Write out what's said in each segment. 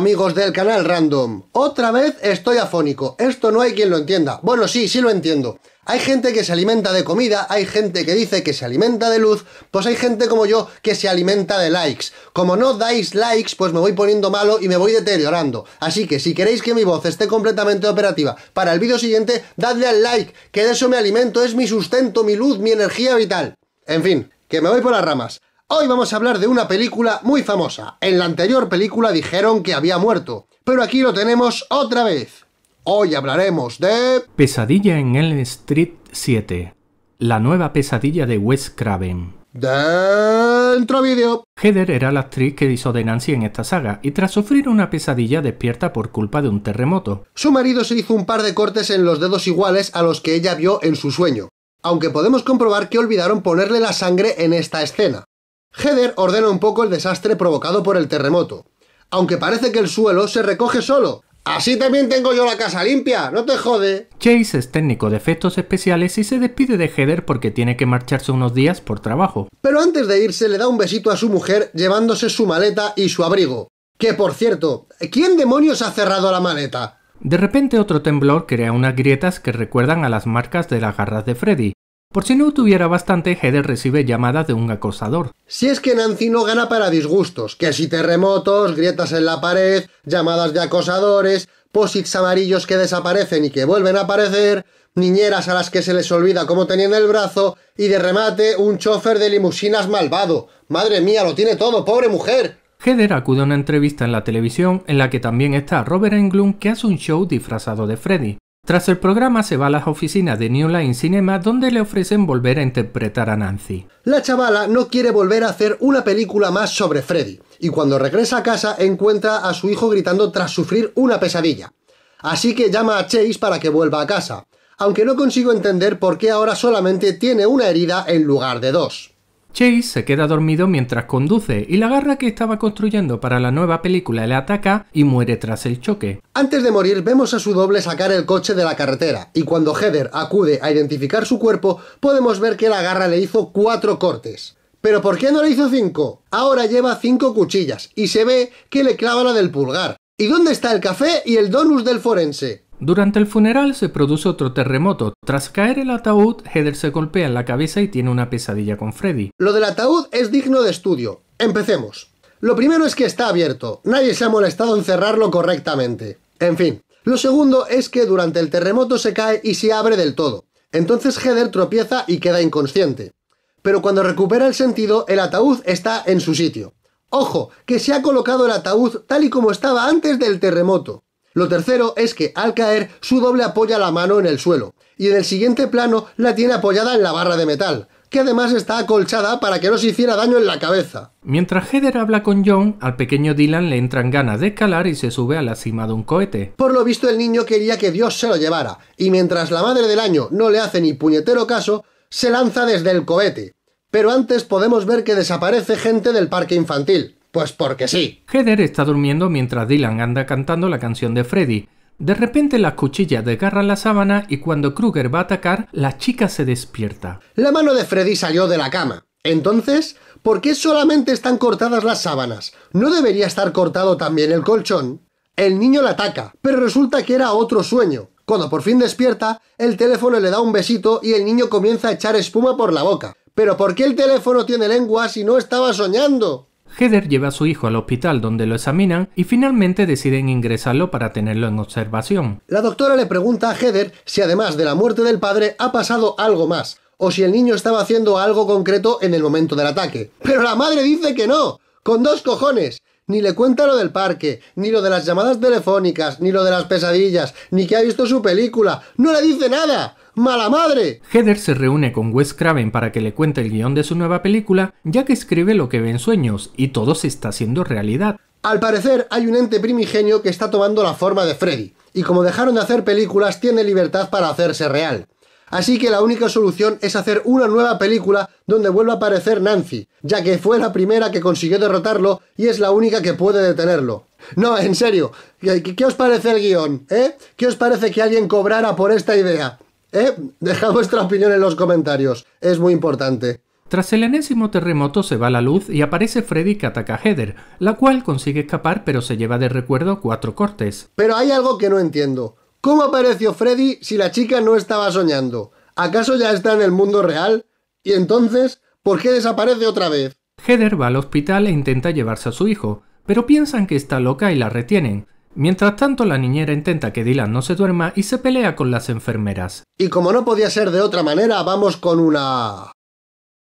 amigos del canal Random. Otra vez estoy afónico. Esto no hay quien lo entienda. Bueno, sí, sí lo entiendo. Hay gente que se alimenta de comida, hay gente que dice que se alimenta de luz, pues hay gente como yo que se alimenta de likes. Como no dais likes, pues me voy poniendo malo y me voy deteriorando. Así que si queréis que mi voz esté completamente operativa para el vídeo siguiente, dadle al like, que de eso me alimento, es mi sustento, mi luz, mi energía vital. En fin, que me voy por las ramas. Hoy vamos a hablar de una película muy famosa. En la anterior película dijeron que había muerto, pero aquí lo tenemos otra vez. Hoy hablaremos de... Pesadilla en EL Street 7. La nueva pesadilla de Wes Craven. Dentro vídeo. Heather era la actriz que hizo de Nancy en esta saga y tras sufrir una pesadilla despierta por culpa de un terremoto. Su marido se hizo un par de cortes en los dedos iguales a los que ella vio en su sueño, aunque podemos comprobar que olvidaron ponerle la sangre en esta escena. Heather ordena un poco el desastre provocado por el terremoto, aunque parece que el suelo se recoge solo. Así también tengo yo la casa limpia, no te jode. Chase es técnico de efectos especiales y se despide de Heather porque tiene que marcharse unos días por trabajo. Pero antes de irse le da un besito a su mujer llevándose su maleta y su abrigo. Que por cierto, ¿quién demonios ha cerrado la maleta? De repente otro temblor crea unas grietas que recuerdan a las marcas de las garras de Freddy, por si no tuviera bastante, Heather recibe llamadas de un acosador. Si es que Nancy no gana para disgustos, que si terremotos, grietas en la pared, llamadas de acosadores, posits amarillos que desaparecen y que vuelven a aparecer, niñeras a las que se les olvida cómo tenían el brazo, y de remate un chofer de limusinas malvado. Madre mía, lo tiene todo, pobre mujer. Heather acude a una entrevista en la televisión en la que también está Robert Englund que hace un show disfrazado de Freddy. Tras el programa se va a las oficinas de New Line Cinema donde le ofrecen volver a interpretar a Nancy. La chavala no quiere volver a hacer una película más sobre Freddy y cuando regresa a casa encuentra a su hijo gritando tras sufrir una pesadilla. Así que llama a Chase para que vuelva a casa, aunque no consigo entender por qué ahora solamente tiene una herida en lugar de dos. Chase se queda dormido mientras conduce y la garra que estaba construyendo para la nueva película le ataca y muere tras el choque. Antes de morir vemos a su doble sacar el coche de la carretera y cuando Heather acude a identificar su cuerpo podemos ver que la garra le hizo cuatro cortes. ¿Pero por qué no le hizo cinco? Ahora lleva cinco cuchillas y se ve que le clava la del pulgar. ¿Y dónde está el café y el donus del forense? Durante el funeral se produce otro terremoto. Tras caer el ataúd, Heather se golpea en la cabeza y tiene una pesadilla con Freddy. Lo del ataúd es digno de estudio. Empecemos. Lo primero es que está abierto. Nadie se ha molestado en cerrarlo correctamente. En fin. Lo segundo es que durante el terremoto se cae y se abre del todo. Entonces Heather tropieza y queda inconsciente. Pero cuando recupera el sentido, el ataúd está en su sitio. Ojo, que se ha colocado el ataúd tal y como estaba antes del terremoto. Lo tercero es que al caer su doble apoya la mano en el suelo y en el siguiente plano la tiene apoyada en la barra de metal, que además está acolchada para que no se hiciera daño en la cabeza. Mientras Heather habla con John, al pequeño Dylan le entran ganas de escalar y se sube a la cima de un cohete. Por lo visto el niño quería que Dios se lo llevara, y mientras la madre del año no le hace ni puñetero caso, se lanza desde el cohete. Pero antes podemos ver que desaparece gente del parque infantil. Pues porque sí. Heather está durmiendo mientras Dylan anda cantando la canción de Freddy. De repente las cuchillas desgarran la sábana y cuando Kruger va a atacar, la chica se despierta. La mano de Freddy salió de la cama. Entonces, ¿por qué solamente están cortadas las sábanas? ¿No debería estar cortado también el colchón? El niño la ataca, pero resulta que era otro sueño. Cuando por fin despierta, el teléfono le da un besito y el niño comienza a echar espuma por la boca. ¿Pero por qué el teléfono tiene lengua si no estaba soñando? Heather lleva a su hijo al hospital donde lo examinan y finalmente deciden ingresarlo para tenerlo en observación. La doctora le pregunta a Heather si además de la muerte del padre ha pasado algo más, o si el niño estaba haciendo algo concreto en el momento del ataque. Pero la madre dice que no, con dos cojones. Ni le cuenta lo del parque, ni lo de las llamadas telefónicas, ni lo de las pesadillas, ni que ha visto su película. No le dice nada. ¡Mala madre! Heather se reúne con Wes Craven para que le cuente el guión de su nueva película, ya que escribe lo que ve en sueños y todo se está haciendo realidad. Al parecer hay un ente primigenio que está tomando la forma de Freddy, y como dejaron de hacer películas tiene libertad para hacerse real. Así que la única solución es hacer una nueva película donde vuelva a aparecer Nancy, ya que fue la primera que consiguió derrotarlo y es la única que puede detenerlo. No, en serio, ¿qué, os parece el guión? ¿Eh? ¿Qué os parece que alguien cobrara por esta idea? ¿Eh? Deja vuestra opinión en los comentarios, es muy importante. Tras el enésimo terremoto se va la luz y aparece Freddy que ataca a Heather, la cual consigue escapar pero se lleva de recuerdo cuatro cortes. Pero hay algo que no entiendo. ¿Cómo apareció Freddy si la chica no estaba soñando? ¿Acaso ya está en el mundo real? Y entonces, ¿por qué desaparece otra vez? Heather va al hospital e intenta llevarse a su hijo, pero piensan que está loca y la retienen. Mientras tanto, la niñera intenta que Dylan no se duerma y se pelea con las enfermeras. Y como no podía ser de otra manera, vamos con una...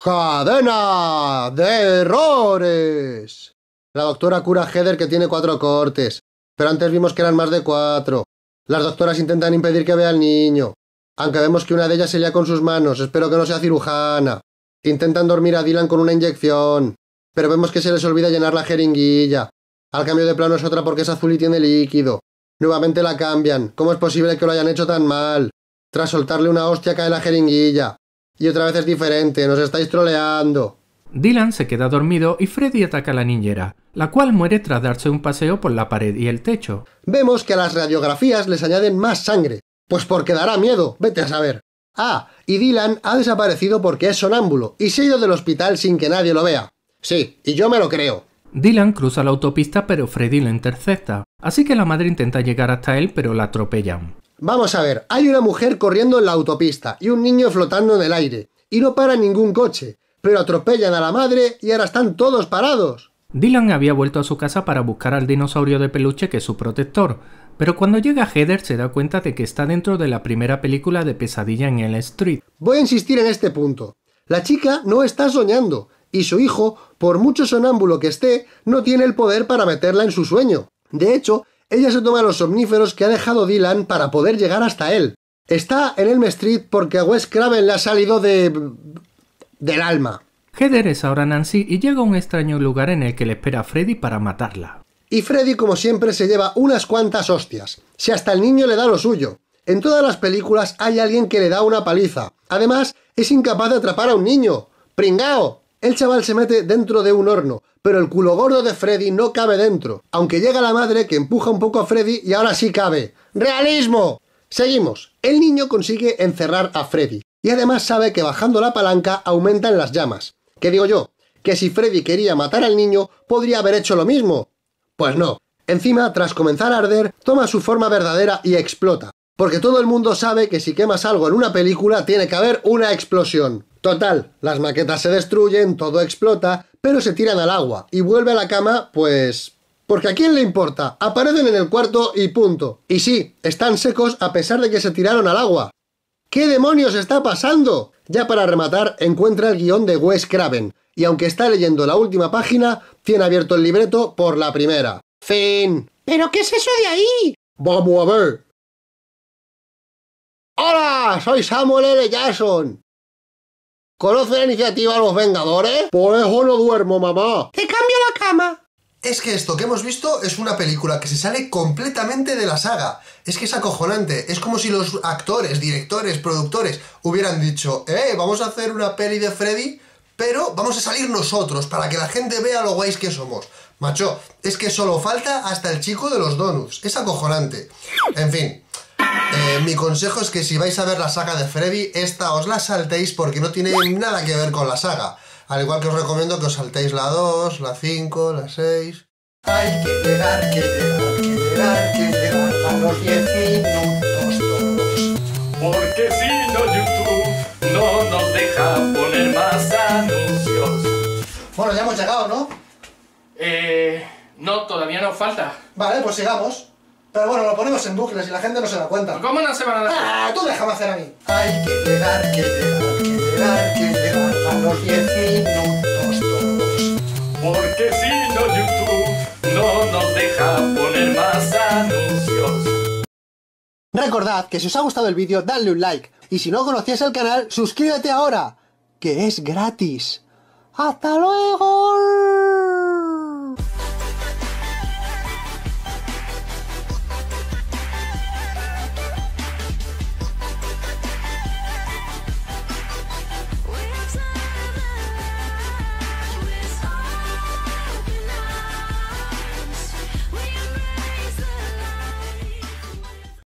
¡Cadena de errores! La doctora cura a Heather que tiene cuatro cortes, pero antes vimos que eran más de cuatro. Las doctoras intentan impedir que vea al niño, aunque vemos que una de ellas se lía con sus manos, espero que no sea cirujana. Intentan dormir a Dylan con una inyección, pero vemos que se les olvida llenar la jeringuilla. Al cambio de plano es otra porque es azul y tiene líquido. Nuevamente la cambian. ¿Cómo es posible que lo hayan hecho tan mal? Tras soltarle una hostia cae la jeringuilla. Y otra vez es diferente, nos estáis troleando. Dylan se queda dormido y Freddy ataca a la niñera, la cual muere tras darse un paseo por la pared y el techo. Vemos que a las radiografías les añaden más sangre. Pues porque dará miedo, vete a saber. Ah, y Dylan ha desaparecido porque es sonámbulo y se ha ido del hospital sin que nadie lo vea. Sí, y yo me lo creo. Dylan cruza la autopista pero Freddy lo intercepta, así que la madre intenta llegar hasta él pero la atropellan. Vamos a ver, hay una mujer corriendo en la autopista y un niño flotando en el aire, y no para ningún coche, pero atropellan a la madre y ahora están todos parados. Dylan había vuelto a su casa para buscar al dinosaurio de peluche que es su protector, pero cuando llega Heather se da cuenta de que está dentro de la primera película de Pesadilla en el Street. Voy a insistir en este punto. La chica no está soñando, y su hijo, por mucho sonámbulo que esté, no tiene el poder para meterla en su sueño. De hecho, ella se toma los somníferos que ha dejado Dylan para poder llegar hasta él. Está en Elm Street porque a Wes Craven le ha salido de... del alma. Heather es ahora Nancy y llega a un extraño lugar en el que le espera Freddy para matarla. Y Freddy, como siempre, se lleva unas cuantas hostias. Si hasta el niño le da lo suyo. En todas las películas hay alguien que le da una paliza. Además, es incapaz de atrapar a un niño. ¡Pringao! El chaval se mete dentro de un horno, pero el culo gordo de Freddy no cabe dentro, aunque llega la madre que empuja un poco a Freddy y ahora sí cabe. ¡Realismo! Seguimos. El niño consigue encerrar a Freddy, y además sabe que bajando la palanca aumentan las llamas. ¿Qué digo yo? Que si Freddy quería matar al niño, podría haber hecho lo mismo. Pues no. Encima, tras comenzar a arder, toma su forma verdadera y explota. Porque todo el mundo sabe que si quemas algo en una película tiene que haber una explosión. Total, las maquetas se destruyen, todo explota, pero se tiran al agua y vuelve a la cama, pues... Porque a quién le importa, aparecen en el cuarto y punto. Y sí, están secos a pesar de que se tiraron al agua. ¿Qué demonios está pasando? Ya para rematar, encuentra el guión de Wes Craven, y aunque está leyendo la última página, tiene abierto el libreto por la primera. Fin. ¿Pero qué es eso de ahí? Vamos a ver. Hola, soy Samuel L. Jackson. ¿Conoce la iniciativa Los Vengadores? Por eso no duermo, mamá. ¡Te cambio la cama! Es que esto que hemos visto es una película que se sale completamente de la saga. Es que es acojonante. Es como si los actores, directores, productores hubieran dicho, eh, vamos a hacer una peli de Freddy, pero vamos a salir nosotros para que la gente vea lo guays que somos. Macho, es que solo falta hasta el chico de los donuts. Es acojonante. En fin, eh, mi consejo es que si vais a ver la saga de Freddy, esta os la saltéis porque no tiene nada que ver con la saga. Al igual que os recomiendo que os saltéis la 2, la 5, la 6. Hay que llegar, que llegar, que llegar, que llegar a los 10 minutos Porque si no, YouTube no nos deja poner más anuncios. Bueno, ya hemos llegado, ¿no? Eh. No, todavía nos falta. Vale, pues sigamos. Pero bueno, lo ponemos en bucles y la gente no se da cuenta. Pues ¿Cómo no se van a dar ¡Ah! ¡Tú déjame hacer a mí! Hay que llegar, que llegar, que llegar, que llegar a los 10 minutos todos. Porque si no, YouTube no nos deja poner más anuncios. Recordad que si os ha gustado el vídeo, dadle un like. Y si no conocías el canal, suscríbete ahora, que es gratis. ¡Hasta luego!